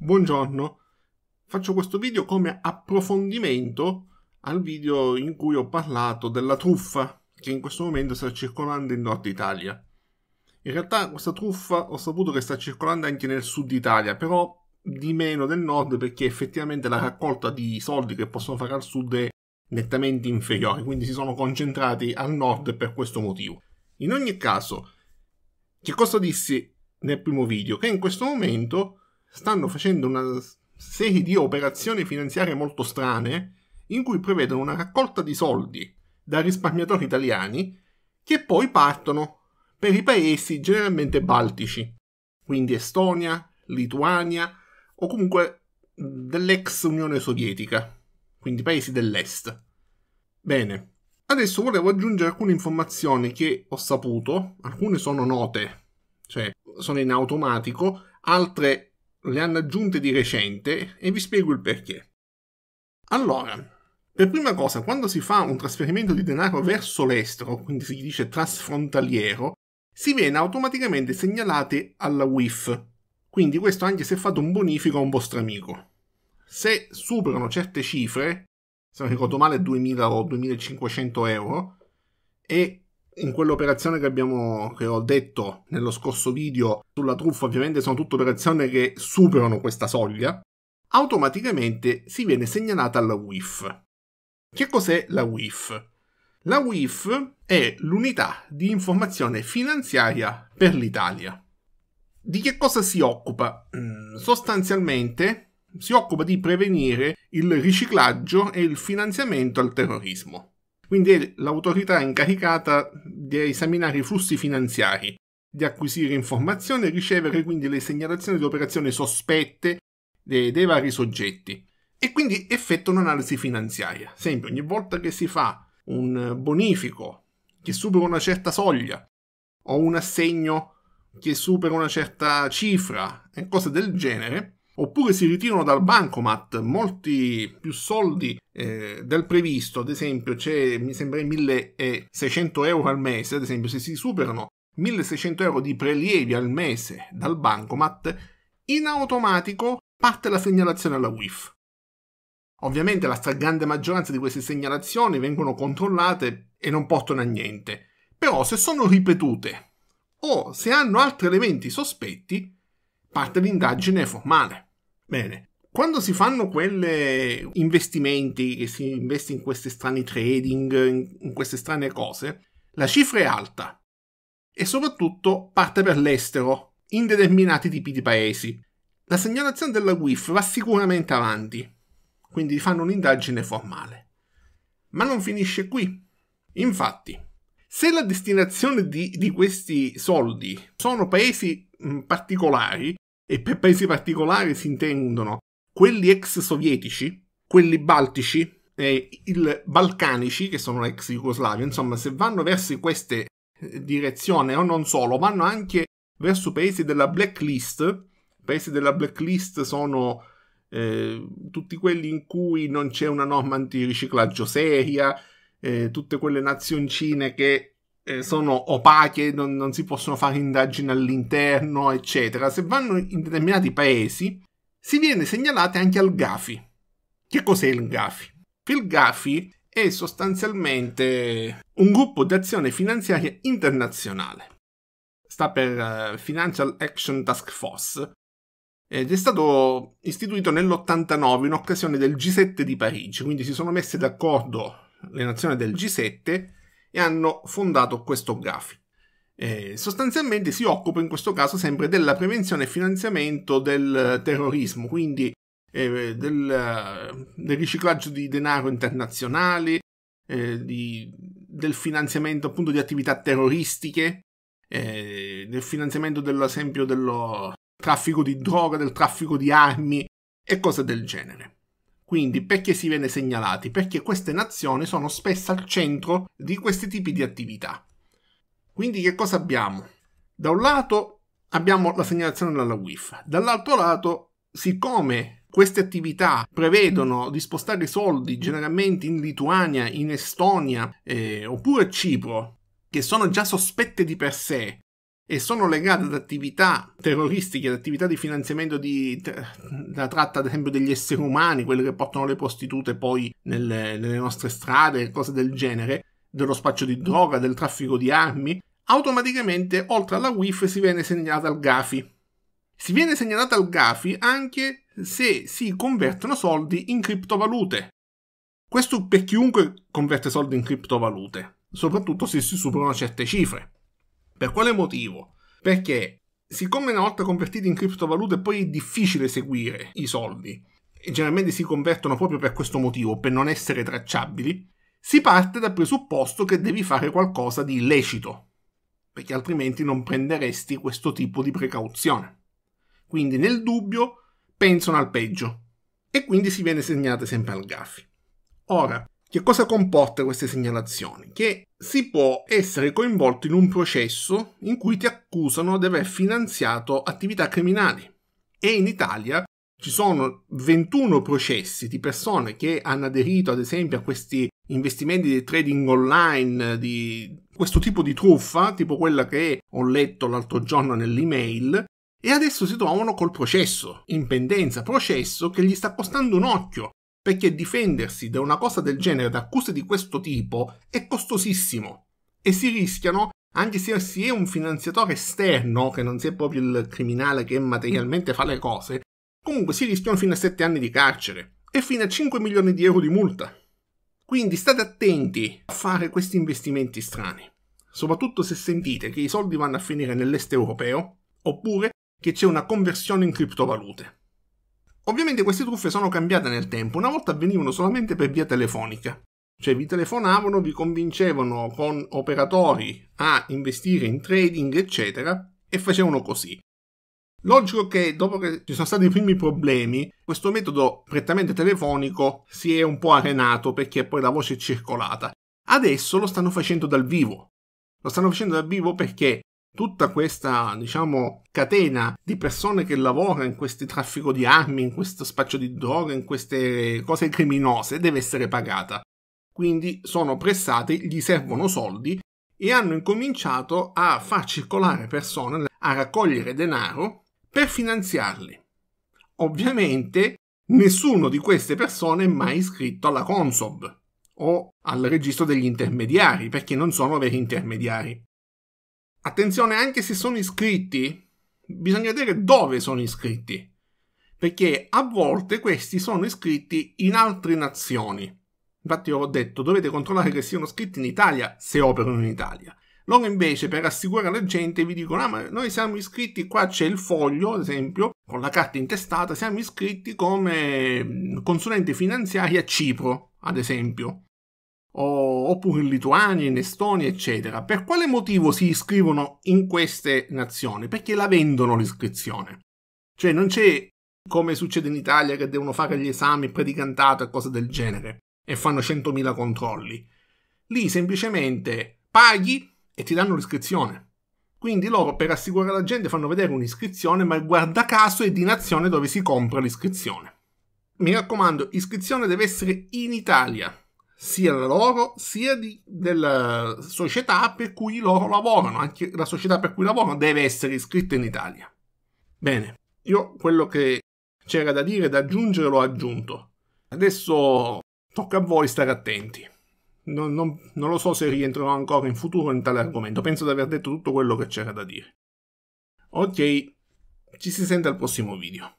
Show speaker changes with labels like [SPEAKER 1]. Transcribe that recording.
[SPEAKER 1] Buongiorno, faccio questo video come approfondimento al video in cui ho parlato della truffa che in questo momento sta circolando in Nord Italia. In realtà questa truffa ho saputo che sta circolando anche nel Sud Italia, però di meno del Nord perché effettivamente la raccolta di soldi che possono fare al Sud è nettamente inferiore, quindi si sono concentrati al Nord per questo motivo. In ogni caso, che cosa dissi nel primo video? Che in questo momento stanno facendo una serie di operazioni finanziarie molto strane in cui prevedono una raccolta di soldi da risparmiatori italiani che poi partono per i paesi generalmente baltici, quindi Estonia, Lituania o comunque dell'ex Unione Sovietica, quindi paesi dell'est. Bene, adesso volevo aggiungere alcune informazioni che ho saputo, alcune sono note, cioè sono in automatico, altre le hanno aggiunte di recente e vi spiego il perché. Allora, per prima cosa, quando si fa un trasferimento di denaro verso l'estero, quindi si dice trasfrontaliero, si viene automaticamente segnalati alla WIF, quindi questo anche se fate un bonifico a un vostro amico. Se superano certe cifre, se non ricordo male 2000 o 2500 euro, e in quell'operazione che abbiamo, che ho detto nello scorso video sulla truffa, ovviamente sono tutte operazioni che superano questa soglia, automaticamente si viene segnalata alla WIF. Che cos'è la WIF? La WIF è l'unità di informazione finanziaria per l'Italia. Di che cosa si occupa? Mm, sostanzialmente si occupa di prevenire il riciclaggio e il finanziamento al terrorismo. Quindi è l'autorità incaricata di esaminare i flussi finanziari, di acquisire informazioni e ricevere quindi le segnalazioni di operazioni sospette dei, dei vari soggetti. E quindi effettua un'analisi finanziaria. Sempre ogni volta che si fa un bonifico che supera una certa soglia o un assegno che supera una certa cifra e cose del genere, oppure si ritirano dal bancomat molti più soldi eh, del previsto, ad esempio c'è mi sembra 1600 euro al mese, ad esempio se si superano 1600 euro di prelievi al mese dal bancomat, in automatico parte la segnalazione alla WIF. Ovviamente la stragrande maggioranza di queste segnalazioni vengono controllate e non portano a niente, però se sono ripetute o se hanno altri elementi sospetti, parte l'indagine formale. Bene, quando si fanno quegli investimenti, che si investe in questi strani trading, in queste strane cose, la cifra è alta e soprattutto parte per l'estero, in determinati tipi di paesi. La segnalazione della WIF va sicuramente avanti, quindi fanno un'indagine formale. Ma non finisce qui. Infatti, se la destinazione di, di questi soldi sono paesi particolari, e per paesi particolari si intendono quelli ex sovietici, quelli baltici e i balcanici, che sono ex Jugoslavia, insomma, se vanno verso queste eh, direzioni o non solo, vanno anche verso paesi della blacklist. Paesi della blacklist sono eh, tutti quelli in cui non c'è una norma antiriciclaggio seria, eh, tutte quelle nazioncine che eh, sono opache, non, non si possono fare indagini all'interno, eccetera. Se vanno in determinati paesi, si viene segnalate anche al GAFI. Che cos'è il GAFI? Il GAFI è sostanzialmente un gruppo di azione finanziaria internazionale. Sta per eh, Financial Action Task Force ed è stato istituito nell'89 in occasione del G7 di Parigi, quindi si sono messe d'accordo le nazioni del G7 e hanno fondato questo GAFI. Eh, sostanzialmente si occupa in questo caso sempre della prevenzione e finanziamento del terrorismo, quindi eh, del, del, riciclaggio di denaro internazionale, eh, di, del finanziamento appunto di attività terroristiche, eh, del finanziamento dell'esempio dello traffico di droga, del traffico di armi e cose del genere. Quindi mm. perché si viene segnalati? Perché queste nazioni sono spesso al centro di questi tipi di attività. Quindi che cosa abbiamo? Da un lato abbiamo la segnalazione dalla WIF, dall'altro lato, siccome queste attività prevedono di spostare soldi generalmente in Lituania, in Estonia eh, oppure Cipro, che sono già sospette di per sé e sono legate ad attività terroristiche, ad attività di finanziamento di, della tratta, ad esempio, degli esseri umani, quelle che portano le prostitute poi nelle, nelle nostre strade, cose del genere, dello spaccio di droga, del traffico di armi, automaticamente oltre alla WIF si viene segnalata al GAFI. Si viene segnalata al GAFI anche se si convertono soldi in criptovalute. Questo per chiunque converte soldi in criptovalute, soprattutto se si superano certe cifre. Per quale motivo? Perché siccome una volta convertiti in criptovalute poi è difficile seguire i soldi, e generalmente si convertono proprio per questo motivo, per non essere tracciabili, si parte dal presupposto che devi fare qualcosa di illecito, perché altrimenti non prenderesti questo tipo di precauzione. Quindi nel dubbio pensano al peggio e quindi si viene segnate sempre al gaffi. Ora, che cosa comporta queste segnalazioni? Che si può essere coinvolto in un processo in cui ti accusano di aver finanziato attività criminali. E in Italia ci sono 21 processi di persone che hanno aderito ad esempio a questi investimenti di trading online, di questo tipo di truffa, tipo quella che ho letto l'altro giorno nell'email, e adesso si trovano col processo in pendenza, processo che gli sta costando un occhio perché difendersi da una cosa del genere, da accuse di questo tipo, è costosissimo e si rischiano, anche se si è un finanziatore esterno, che non si è proprio il criminale che materialmente fa le cose, comunque si rischiano fino a 7 anni di carcere e fino a 5 milioni di euro di multa. Quindi state attenti a fare questi investimenti strani, soprattutto se sentite che i soldi vanno a finire nell'est europeo oppure che c'è una conversione in criptovalute. Ovviamente queste truffe sono cambiate nel tempo, una volta avvenivano solamente per via telefonica, cioè vi telefonavano, vi convincevano con operatori a investire in trading, eccetera, e facevano così. Logico che dopo che ci sono stati i primi problemi, questo metodo prettamente telefonico si è un po' arenato perché poi la voce è circolata. Adesso lo stanno facendo dal vivo. Lo stanno facendo dal vivo perché tutta questa, diciamo, catena di persone che lavora in questo traffico di armi, in questo spaccio di droga, in queste cose criminose, deve essere pagata. Quindi sono pressati, gli servono soldi e hanno incominciato a far circolare persone, a raccogliere denaro per finanziarli. Ovviamente nessuno di queste persone è mai iscritto alla Consob o al registro degli intermediari, perché non sono veri intermediari. Attenzione, anche se sono iscritti, bisogna vedere dove sono iscritti, perché a volte questi sono iscritti in altre nazioni. Infatti ho detto dovete controllare che siano iscritti in Italia se operano in Italia. Loro invece per assicurare la gente vi dicono ah ma noi siamo iscritti, qua c'è il foglio ad esempio, con la carta intestata, siamo iscritti come mm, consulente finanziaria a Cipro ad esempio o, oppure in Lituania, in Estonia, eccetera. Per quale motivo si iscrivono in queste nazioni? Perché la vendono l'iscrizione. Cioè non c'è come succede in Italia che devono fare gli esami predicantato e cose del genere e fanno 100.000 controlli. Lì semplicemente paghi e ti danno l'iscrizione. Quindi loro per assicurare la gente fanno vedere un'iscrizione, ma guarda caso è di nazione dove si compra l'iscrizione. Mi raccomando, iscrizione deve essere in Italia, sia loro sia di, della società per cui loro lavorano, anche la società per cui lavorano deve essere iscritta in Italia. Bene, io quello che c'era da dire, e da aggiungere, l'ho aggiunto. Adesso tocca a voi stare attenti. Non, non, non lo so se rientrerò ancora in futuro in tale argomento, penso di aver detto tutto quello che c'era da dire. Ok, ci si sente al prossimo video.